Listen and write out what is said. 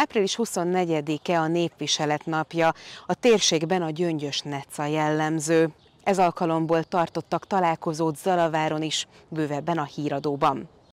Április 24-e a népviselet napja, a térségben a gyöngyös neca jellemző. Ez alkalomból tartottak találkozót Zalaváron is, bővebben a híradóban.